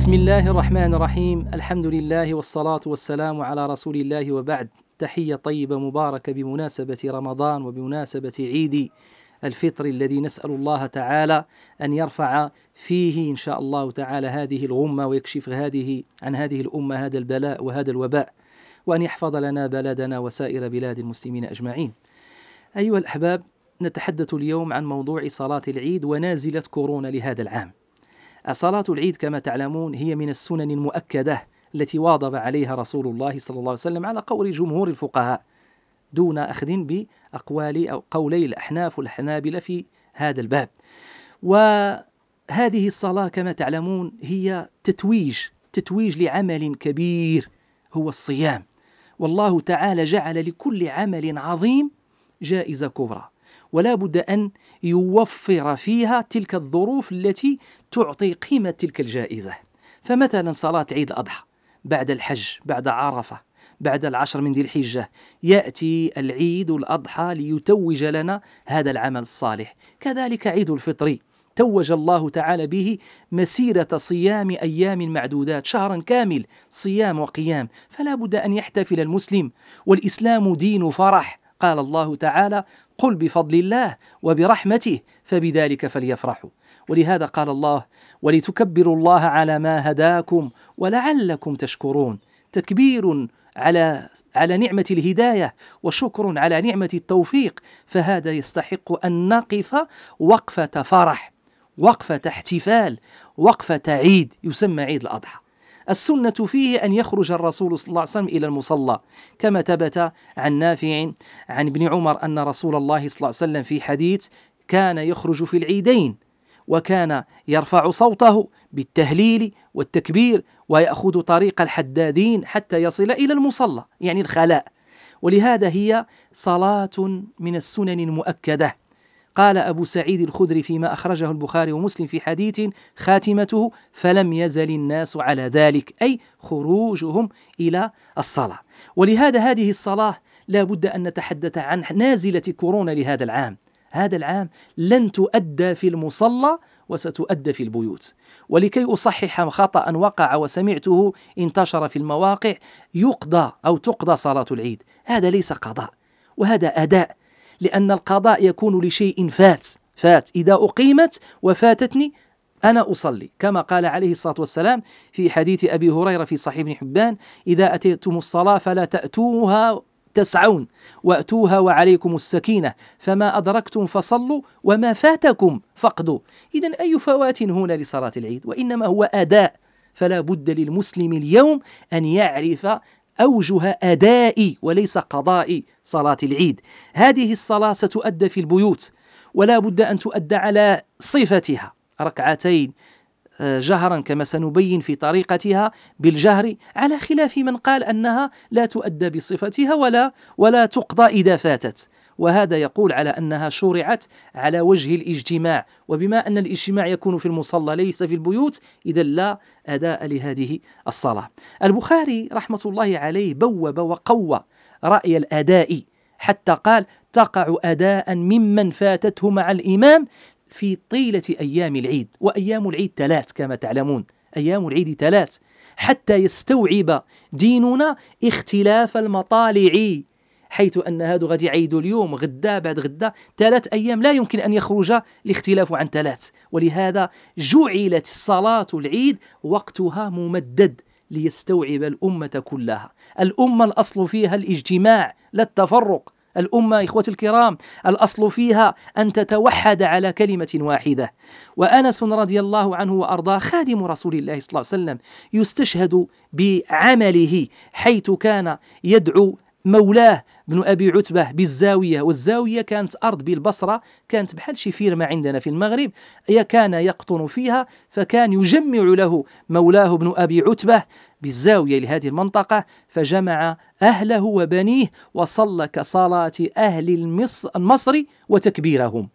بسم الله الرحمن الرحيم الحمد لله والصلاة والسلام على رسول الله وبعد تحية طيبة مباركة بمناسبة رمضان وبمناسبة عيد الفطر الذي نسأل الله تعالى أن يرفع فيه إن شاء الله تعالى هذه الغمة ويكشف هذه عن هذه الأمة هذا البلاء وهذا الوباء وأن يحفظ لنا بلدنا وسائر بلاد المسلمين أجمعين أيها الأحباب نتحدث اليوم عن موضوع صلاة العيد ونازلة كورونا لهذا العام صلاة العيد كما تعلمون هي من السنن المؤكدة التي واظب عليها رسول الله صلى الله عليه وسلم على قول جمهور الفقهاء دون أخذ بأقوال أو قولي الأحناف والحنابلة في هذا الباب وهذه الصلاة كما تعلمون هي تتويج تتويج لعمل كبير هو الصيام والله تعالى جعل لكل عمل عظيم جائزة كبرى ولا بد أن يوفر فيها تلك الظروف التي تعطي قيمة تلك الجائزة فمثلا صلاة عيد الأضحى بعد الحج بعد عرفة بعد العشر من ذي الحجة يأتي العيد الأضحى ليتوج لنا هذا العمل الصالح كذلك عيد الفطر توج الله تعالى به مسيرة صيام أيام معدودات شهرا كامل صيام وقيام فلا بد أن يحتفل المسلم والإسلام دين فرح قال الله تعالى قل بفضل الله وبرحمته فبذلك فليفرحوا ولهذا قال الله ولتكبروا الله على ما هداكم ولعلكم تشكرون تكبير على على نعمة الهداية وشكر على نعمة التوفيق فهذا يستحق أن نقف وقفة فرح وقفة احتفال وقفة عيد يسمى عيد الأضحى السنة فيه أن يخرج الرسول صلى الله عليه وسلم إلى المصلى كما ثبت عن نافع عن ابن عمر أن رسول الله صلى الله عليه وسلم في حديث كان يخرج في العيدين وكان يرفع صوته بالتهليل والتكبير ويأخذ طريق الحدادين حتى يصل إلى المصلى يعني الخلاء ولهذا هي صلاة من السنن المؤكدة قال أبو سعيد الخدري فيما أخرجه البخاري ومسلم في حديث خاتمته فلم يزل الناس على ذلك أي خروجهم إلى الصلاة ولهذا هذه الصلاة لا بد أن نتحدث عن نازلة كورونا لهذا العام هذا العام لن تؤدى في المصلى وستؤدى في البيوت ولكي أصحح خطأ وقع وسمعته انتشر في المواقع يقضى أو تقضى صلاة العيد هذا ليس قضاء وهذا أداء لأن القضاء يكون لشيء فات فات إذا أقيمت وفاتتني أنا أصلي كما قال عليه الصلاة والسلام في حديث أبي هريرة في صحيح ابن حبان إذا أتيتم الصلاة فلا تأتوها تسعون وأتوها وعليكم السكينة فما أدركتم فصلوا وما فاتكم فقدوا إذا أي فوات هنا لصلاة العيد وإنما هو أداء فلا بد للمسلم اليوم أن يعرف أوجه أدائي وليس قضاء صلاة العيد هذه الصلاة ستؤدى في البيوت ولا بد أن تؤدى على صفتها ركعتين آه، جهرا كما سنبين في طريقتها بالجهر على خلاف من قال أنها لا تؤدى بصفتها ولا ولا تقضى إذا فاتت وهذا يقول على أنها شرعت على وجه الاجتماع وبما أن الاجتماع يكون في المصلى ليس في البيوت إذا لا أداء لهذه الصلاة البخاري رحمة الله عليه بوب وقوى رأي الأداء حتى قال تقع أداء ممن فاتته مع الإمام في طيلة أيام العيد وأيام العيد ثلاث كما تعلمون أيام العيد ثلاث حتى يستوعب ديننا اختلاف المطالع حيث أن هذا غادي يعيدوا اليوم غدا بعد غدا ثلاث أيام لا يمكن أن يخرج الاختلاف عن ثلاث ولهذا جعلت صلاة العيد وقتها ممدد ليستوعب الأمة كلها الأمة الأصل فيها الاجتماع لا التفرق الأمة إخوتي الكرام الأصل فيها أن تتوحد على كلمة واحدة وأنس رضي الله عنه وأرضاه خادم رسول الله صلى الله عليه وسلم يستشهد بعمله حيث كان يدعو مولاه بن أبي عتبة بالزاوية والزاوية كانت أرض بالبصرة كانت بحال شي فيرما عندنا في المغرب كان يقطن فيها فكان يجمع له مولاه بن أبي عتبة بالزاوية لهذه المنطقة فجمع أهله وبنيه وصلى كصلاة أهل مصر وتكبيرهم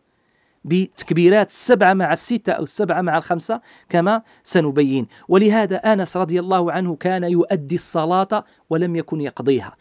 بتكبيرات السبعة مع الستة أو السبعة مع الخمسة كما سنبين ولهذا أنس رضي الله عنه كان يؤدي الصلاة ولم يكن يقضيها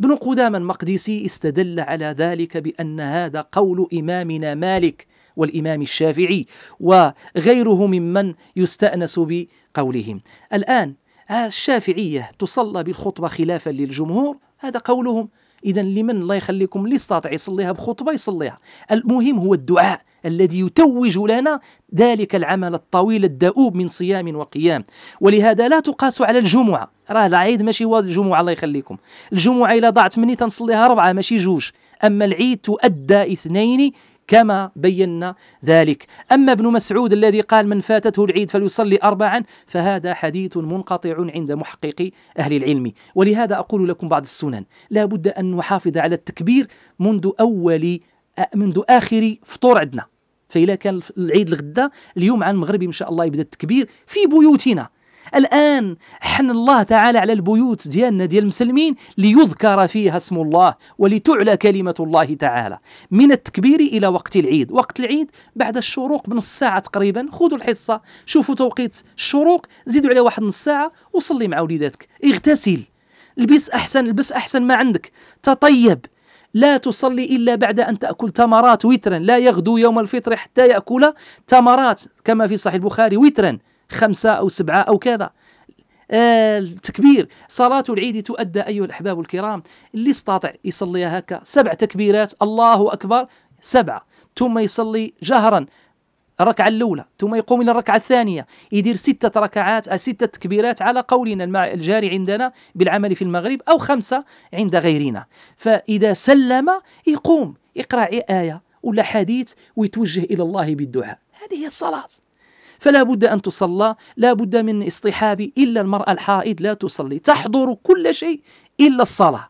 ابن قدامة المقدسي استدل على ذلك بأن هذا قول إمامنا مالك والإمام الشافعي وغيره ممن يستأنس بقولهم الآن الشافعية تصلى بالخطبة خلافا للجمهور هذا قولهم إذا لمن الله يخليكم اللي يستطيع يصليها بخطبة يصليها المهم هو الدعاء الذي يتوج لنا ذلك العمل الطويل الدؤوب من صيام وقيام ولهذا لا تقاس على الجمعة راه العيد ماشي هو الجمعة الله يخليكم الجمعة إلى ضاعت مني تنصليها أربعة ماشي جوج أما العيد تؤدى اثنين كما بينا ذلك أما ابن مسعود الذي قال من فاتته العيد فليصلي أربعا فهذا حديث منقطع عند محقق أهل العلم ولهذا أقول لكم بعض السنن لا بد أن نحافظ على التكبير منذ أول منذ آخر فطور عندنا فإذا كان العيد الغدا اليوم عن المغرب إن شاء الله يبدأ التكبير في بيوتنا الآن حن الله تعالى على البيوت ديالنا ديال المسلمين ليذكر فيها اسم الله ولتعلى كلمة الله تعالى من التكبير إلى وقت العيد وقت العيد بعد الشروق بنص ساعة تقريبا خذوا الحصة شوفوا توقيت الشروق زيدوا على واحد نص ساعة وصلي مع وليداتك اغتسل البس أحسن البس أحسن ما عندك تطيب لا تصلي إلا بعد أن تأكل تمرات وترا لا يغدو يوم الفطر حتى يأكل تمرات كما في صحيح البخاري وترا خمسة أو سبعة أو كذا آه التكبير صلاة العيد تؤدى أيها الأحباب الكرام اللي استطاع يصليها هكا سبع تكبيرات الله أكبر سبعة ثم يصلي جهرا الركعة الأولى ثم يقوم إلى الركعة الثانية يدير ستة ركعات أو ستة تكبيرات على قولنا الجاري عندنا بالعمل في المغرب أو خمسة عند غيرنا فإذا سلم يقوم يقرأ آية ولا حديث ويتوجه إلى الله بالدعاء هذه هي الصلاة فلا بد أن تصلى لا بد من اصطحاب إلا المرأة الحائض لا تصلي تحضر كل شيء إلا الصلاة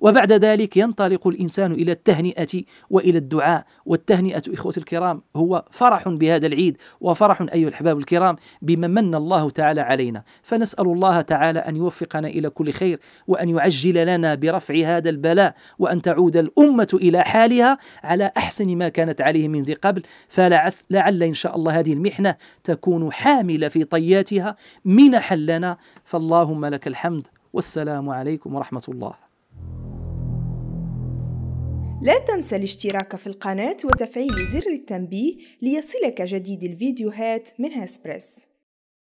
وبعد ذلك ينطلق الإنسان إلى التهنئة وإلى الدعاء والتهنئة إخوتي الكرام هو فرح بهذا العيد وفرح أيها الأحباب الكرام بما من الله تعالى علينا فنسأل الله تعالى أن يوفقنا إلى كل خير وأن يعجل لنا برفع هذا البلاء وأن تعود الأمة إلى حالها على أحسن ما كانت عليه من ذي قبل فلعل إن شاء الله هذه المحنة تكون حاملة في طياتها منحا لنا فاللهم لك الحمد والسلام عليكم ورحمة الله لا تنسى الاشتراك في القناة وتفعيل زر التنبيه ليصلك جديد الفيديوهات من هاسبريس